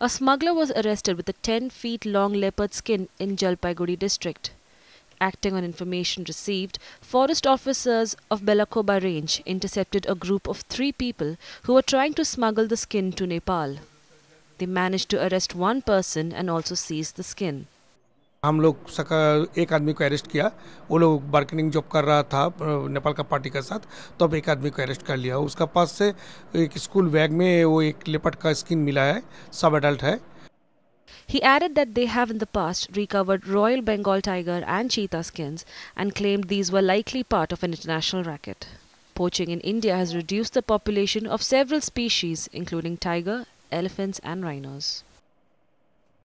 A smuggler was arrested with a 10 feet long leopard skin in Jalpaiguri district. Acting on information received, forest officers of Belakoba range intercepted a group of three people who were trying to smuggle the skin to Nepal. They managed to arrest one person and also seize the skin. हम लोग सका एक आदमी को arrest किया वो लोग bargaining job कर रहा था नेपाल का पार्टी के साथ तो अब एक आदमी को अरेस्ट कर लिया उसका पास से एक स्कूल बैग में वो एक लिपट का स्किन मिला है सब एडल्ट है He added that they have in the past recovered Royal Bengal tiger and cheetah skins and claimed these were likely part of an international racket. Poaching in India has reduced the population of several species, including tiger, elephants, and rhinos.